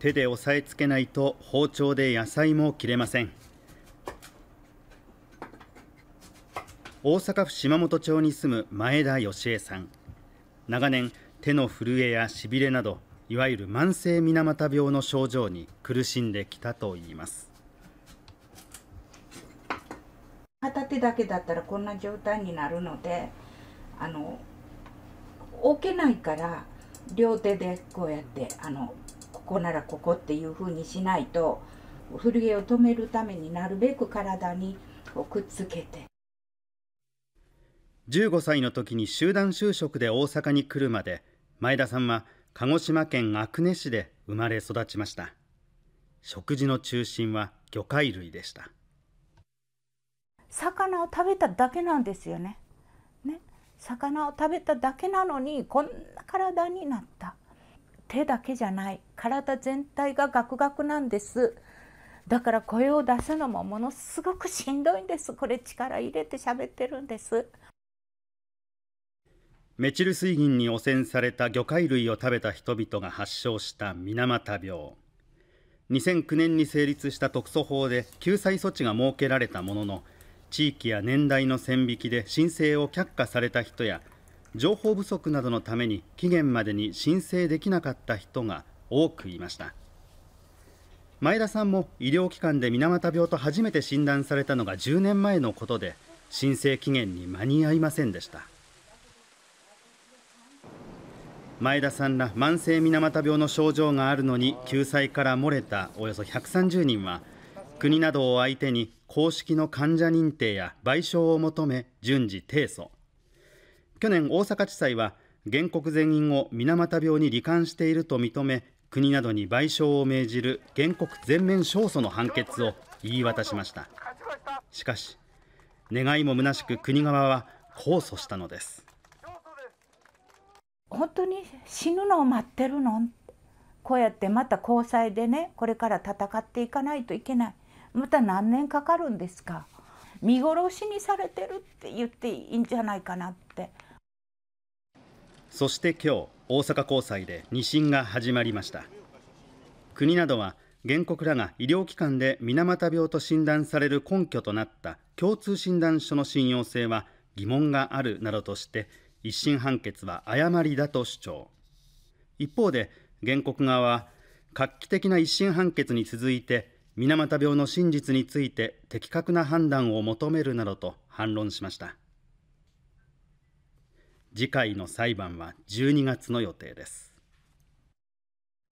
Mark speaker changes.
Speaker 1: 手で押さえつけないと包丁で野菜も切れません大阪府島本町に住む前田義恵さん長年手の震えやしびれなどいわゆる慢性水俣病の症状に苦しんできたといいま
Speaker 2: す片手だけだったらこんな状態になるのであの置けないから両手でこうやってあのここならここっていうふうにしないと震えを止めるためになるべく体にくっつけて
Speaker 1: 15歳の時に集団就職で大阪に来るまで前田さんは鹿児島県阿久根市で生まれ育ちました食事の中心は魚介類でした
Speaker 2: 魚を食べただけなんですよねね魚を食べただけなのにこんな体になった手だけじゃない体全体がガクガクなんですだから声を出すのもものすごくしんどいんですこれ力入れて喋ってるんです
Speaker 1: メチル水銀に汚染された魚介類を食べた人々が発症した水俣病2009年に成立した特措法で救済措置が設けられたものの地域や年代の線引きで申請を却下された人や情報不足などのために期限までに申請できなかった人が多くいました前田さんも医療機関で水俣病と初めて診断されたのが10年前のことで申請期限に間に合いませんでした前田さんら慢性水俣病の症状があるのに救済から漏れたおよそ130人は国などを相手に公式の患者認定や賠償を求め順次提訴去年大阪地裁は原告全員を水俣病に罹患していると認め国などに賠償を命じる原告全面勝訴の判決を言い渡しましたしかし願いも虚しく国側は控訴したのです
Speaker 2: 本当に死ぬのを待ってるのこうやってまた交際でねこれから戦っていかないといけないまた何年かかるんですか見殺しにされてるって言っていいんじゃないかなって
Speaker 1: そして今日大阪高裁で2審が始まりました国などは原告らが医療機関で水俣病と診断される根拠となった共通診断書の信用性は疑問があるなどとして一審判決は誤りだと主張一方で原告側は画期的な一審判決に続いて水俣病の真実について的確な判断を求めるなどと反論しました。次回の裁判は12月の予定です